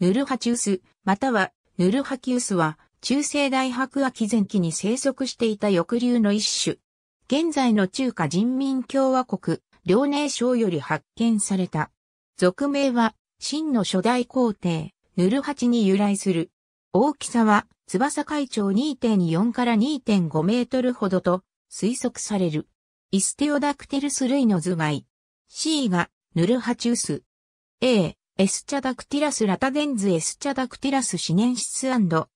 ヌルハチウス、またはヌルハキウスは、中世大白亜紀前期に生息していた翼流の一種。現在の中華人民共和国、遼寧省より発見された。俗名は、秦の初代皇帝、ヌルハチに由来する。大きさは、翼海長2.4から2.5メートルほどと推測される。イステオダクテルス類の頭蓋。C がヌルハチウス。A、エスチャダクティラスラタデンズエスチャダクティラスシネンシスナー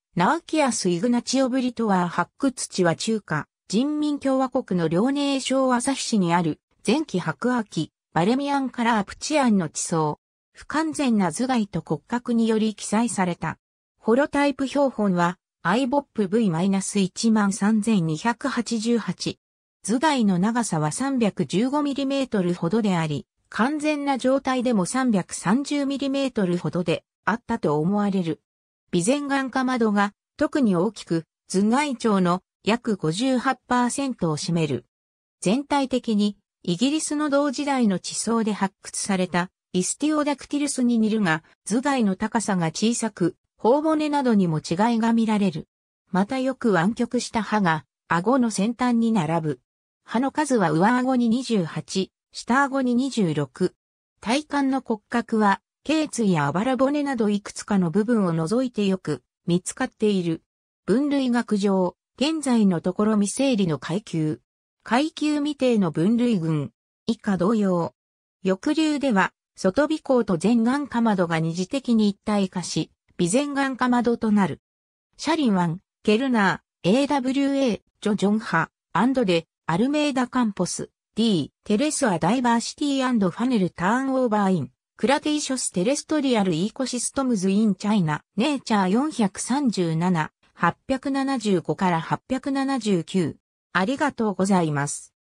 キアスイグナチオブリトワー発掘地は中華人民共和国の遼寧省朝日市にある前期白亜バレミアンカラープチアンの地層。不完全な頭蓋と骨格により記載された。ホロタイプ標本は IBOPV-13288。頭蓋の長さは 315mm ほどであり、完全な状態でも 330mm ほどであったと思われる。備前眼科窓が特に大きく頭蓋腸の約58%を占める。全体的にイギリスの同時代の地層で発掘されたイスティオダクティルスに似るが頭蓋の高さが小さく、頬骨などにも違いが見られる。またよく湾曲した歯が顎の先端に並ぶ。歯の数は上顎に28、下顎に26。体幹の骨格は、頸椎やあばら骨などいくつかの部分を除いてよく見つかっている。分類学上、現在のところ未整理の階級。階級未定の分類群。以下同様。翼流では、外尾孔と前眼かまどが二次的に一体化し、微前眼かまどとなる。シャリンワン、ケルナー、AWA、ジョジョンハ、アンドレ、アルメーダカンポス、D、テレスはダイバーシティファネルターンオーバーイン、クラティショステレストリアルイーコシストムズインチャイナ、ネイチャー437、875から879。ありがとうございます。